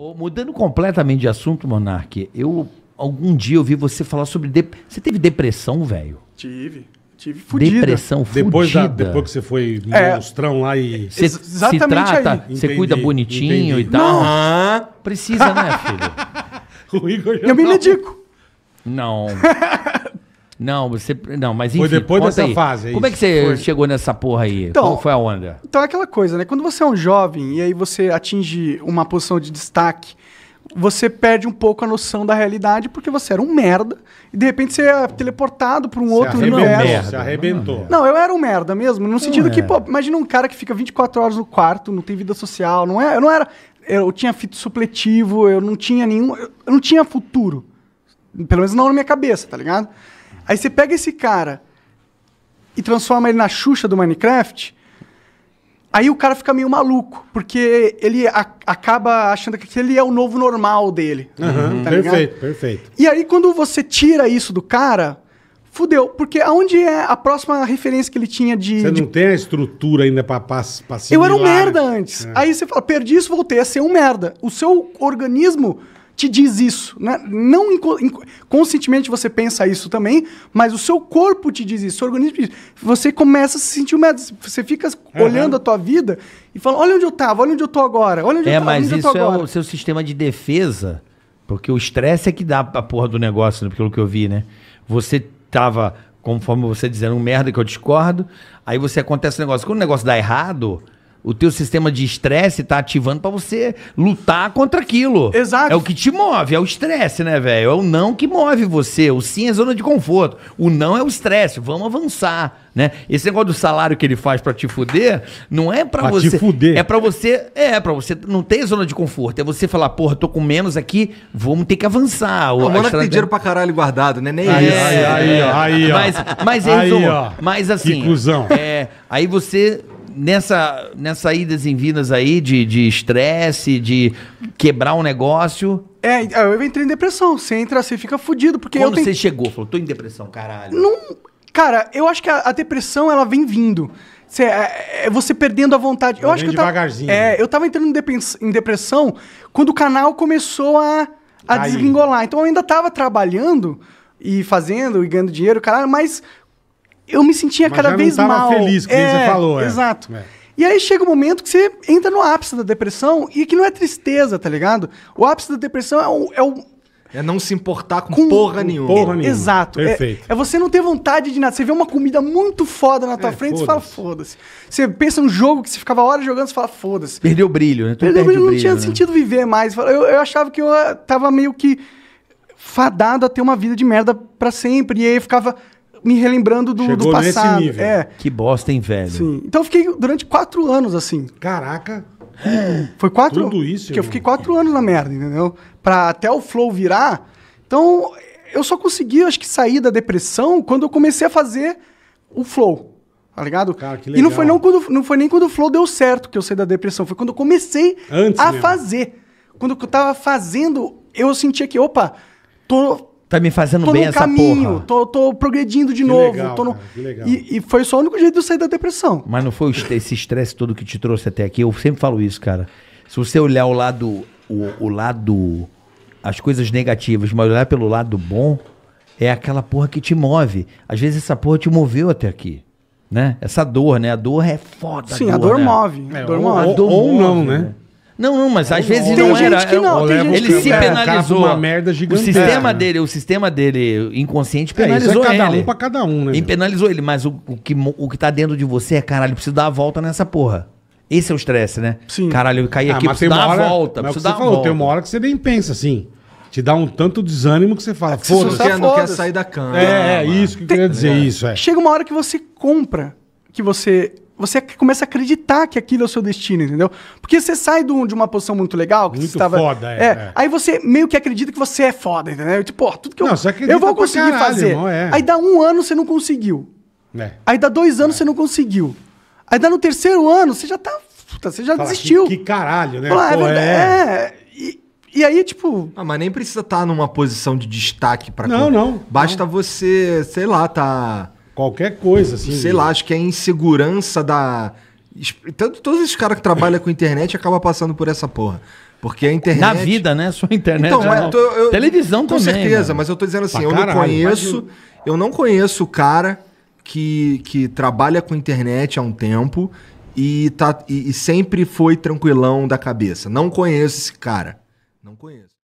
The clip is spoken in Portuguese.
Oh, mudando completamente de assunto, Monarque, eu algum dia ouvi você falar sobre. De... Você teve depressão, velho? Tive. Tive fudida. Depressão fudida. Depois, da, depois que você foi é, monstrão lá e... Cê, exatamente se trata, você cuida bonitinho entendi. e tal. Não. Precisa, né, filho? o Igor já Eu não... me medico. Não. Não, você. Não, mas enfim. Foi depois dessa aí. fase. É Como isso? é que você foi. chegou nessa porra aí? Então, Qual foi a onda? Então é aquela coisa, né? Quando você é um jovem e aí você atinge uma posição de destaque, você perde um pouco a noção da realidade porque você era um merda e de repente você é teleportado para um se outro universo. Se arrebentou. Não, eu era um merda mesmo, no sentido é. que, pô, imagina um cara que fica 24 horas no quarto, não tem vida social, não é, eu não era, eu tinha fito supletivo, eu não tinha nenhum, eu não tinha futuro. Pelo menos não na minha cabeça, tá ligado? Aí você pega esse cara e transforma ele na Xuxa do Minecraft. Aí o cara fica meio maluco, porque ele a, acaba achando que ele é o novo normal dele. Uhum, tá perfeito, perfeito. E aí, quando você tira isso do cara, fudeu. Porque aonde é a próxima referência que ele tinha de. Você não tem a estrutura ainda pra, pra, pra Eu era um merda né? antes. É. Aí você fala, perdi isso, voltei a ser um merda. O seu organismo te diz isso. Né? Não conscientemente você pensa isso também, mas o seu corpo te diz isso, seu organismo te diz. Você começa a se sentir medo, você fica uhum. olhando a tua vida e fala: olha onde eu estava, olha onde eu tô agora, olha onde é, eu estava. É, mas isso é agora. o seu sistema de defesa, porque o estresse é que dá a porra do negócio, né? pelo que eu vi, né? Você tava, conforme você dizendo, um merda que eu discordo, aí você acontece um negócio. Quando o negócio dá errado o teu sistema de estresse tá ativando para você lutar contra aquilo. Exato. É o que te move, é o estresse, né, velho? É o não que move você. O sim é zona de conforto. O não é o estresse. Vamos avançar, né? Esse negócio do salário que ele faz para te fuder, não é para você. Te fuder. É para você, é para você não ter zona de conforto. É você falar, porra, tô com menos aqui, vamos ter que avançar. O Mônaco tem dinheiro pra caralho guardado, né? Nem aí, isso. Aí, aí, aí, ó. Mas, mas, aí, ó. mas assim, Que cuzão. É, aí você nessa, nessa idas e vindas aí de estresse, de, de quebrar um negócio, é, é, eu entrei em depressão. Você entra, você fica fudido. Porque Quando você tenho... chegou, falou, tô em depressão, caralho. Não. Cara, eu acho que a, a depressão, ela vem vindo. você é, é, você perdendo a vontade. Eu, eu acho que eu devagarzinho. Tava, é, eu tava entrando em depressão quando o canal começou a, a Aí. Então eu ainda tava trabalhando e fazendo e ganhando dinheiro, caralho, mas eu me sentia Mas cada vez tava mal. feliz, que é, você falou. É. Exato. É. E aí chega o um momento que você entra no ápice da depressão e que não é tristeza, tá ligado? O ápice da depressão é o. É, o... é não se importar com, com porra, nenhuma. porra nenhuma. Exato. É, Perfeito. É, é, você não ter vontade de nada. Você vê uma comida muito foda na tua é, frente e fala, foda-se. Você pensa num jogo que você ficava horas jogando e fala, foda-se. Perdeu o brilho, né? Tu Perdeu o brilho, não tinha né? sentido viver mais. Eu, eu achava que eu tava meio que fadado a ter uma vida de merda para sempre. E aí eu ficava me relembrando do, do passado. Nesse nível. É. Que bosta, hein, velho? Sim. Então eu fiquei durante quatro anos assim. Caraca. Foi quatro. Tudo isso. Que eu fiquei quatro anos na merda, entendeu? Pra até o flow virar. Então eu só consegui, acho que, sair da depressão quando eu comecei a fazer o flow. Tá ligado? Cara, e não foi, não, quando, não foi nem quando o flow deu certo que eu saí da depressão. Foi quando eu comecei Antes a mesmo. fazer. Quando eu tava fazendo, eu sentia que, opa, tô Tá me fazendo tô bem essa caminho, porra. Tô, tô progredindo de que novo. Legal, tô no... Cara, e, e, foi só o único jeito de eu sair da depressão. Mas não foi esse estresse todo que te trouxe até aqui? Eu sempre falo isso, cara. Se você olhar o lado. O, o lado. As coisas negativas, mas olhar pelo lado bom, é aquela porra que te move. Às vezes essa porra te moveu até aqui. Né? Essa dor, né? A dor é foda. Sim, a dor, a dor né? move. É, a dor ou, move. Ou, ou não, né? né? Não, não, mas é às vezes não, era. É ele se é penalizou. Uma merda O sistema dele, o sistema dele inconsciente penalizou é, é cada ele. um para cada um, né? E penalizou ele, mas o, o, que o que tá dentro de você é, caralho, preciso dar a volta nessa porra. Esse é o estresse, né? Sim. Caralho, eu caí ah, aqui, preciso dar hora, a volta, preciso dar a falou, volta. Tem uma hora que você nem pensa assim. Te dá um tanto desânimo que você fala, foda-se. Tá você não quer sair da cama. É, é isso que eu queria tá dizer, isso. Chega uma hora que você compra, que você você começa a acreditar que aquilo é o seu destino, entendeu? Porque você sai de, de uma posição muito legal, que muito foda, é, é, é, Aí você meio que acredita que você é foda, entendeu? Tipo, pô, tudo que não, eu, eu vou conseguir caralho, fazer. Irmão, é. Aí dá um ano você não conseguiu. É. Aí dá dois anos é. você não conseguiu. Aí dá no terceiro ano você já tá, puta, você já Fala, desistiu. Que, que caralho, né? Fala, é pô, é. E, e, aí, tipo. Ah, mas nem precisa estar tá numa posição de destaque para. Não, não, não. Basta não. você, sei lá, tá Qualquer coisa, assim. Sei lá, acho que é a insegurança da. Tanto, todos esses caras que trabalham com internet acabam passando por essa porra. Porque a internet. Na vida, né? Sua internet. Então, é, tô, eu, Televisão com também. Com certeza, mano. mas eu tô dizendo assim, pra eu caralho, não conheço. Imagina. Eu não conheço o cara que, que trabalha com internet há um tempo e, tá, e, e sempre foi tranquilão da cabeça. Não conheço esse cara. Não conheço.